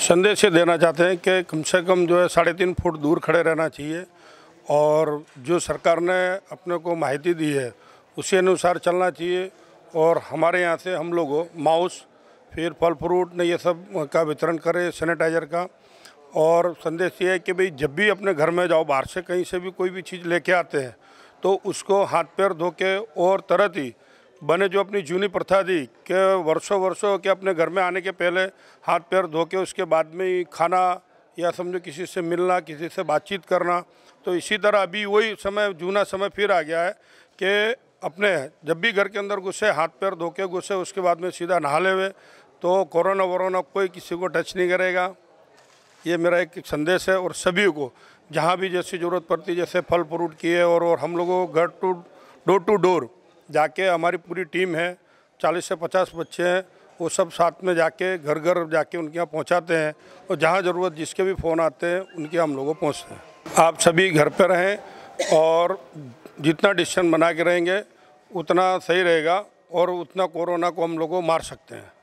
संदेश ये देना चाहते हैं कि कम से कम जो है साढ़े तीन फुट दूर खड़े रहना चाहिए और जो सरकार ने अपने को माहिती दी है उसी अनुसार चलना चाहिए और हमारे यहाँ से हम लोगों माउस फिर फल फ्रूट ने ये सब का वितरण करें सैनिटाइजर का और संदेश ये है कि भाई जब भी अपने घर में जाओ बाहर से कहीं से भी कोई भी चीज़ लेके आते हैं तो उसको हाथ पैर धो के और तरत ही बने जो अपनी जूनी प्रथा थी कि वर्षों वर्षों के अपने घर में आने के पहले हाथ पैर धो के उसके बाद में ही खाना या समझो किसी से मिलना किसी से बातचीत करना तो इसी तरह अभी वही समय जूना समय फिर आ गया है कि अपने जब भी घर के अंदर घुसे हाथ पैर धो के घुसे उसके बाद में सीधा नहा ले हुए तो कोरोना वरोना कोई किसी को टच नहीं करेगा ये मेरा एक संदेश है और सभी को जहाँ भी जैसी ज़रूरत पड़ती जैसे फल फ्रूट किए और, और हम लोगों को घर टू डोर टू डोर जाके हमारी पूरी टीम है चालीस से पचास बच्चे हैं वो सब साथ में जाके घर घर जाके उनके यहाँ पहुँचाते हैं और जहाँ ज़रूरत जिसके भी फ़ोन आते हैं उनके हम लोगों पहुँचते हैं आप सभी घर पर रहें और जितना डिसीजन बना के रहेंगे उतना सही रहेगा और उतना कोरोना को हम लोगों मार सकते हैं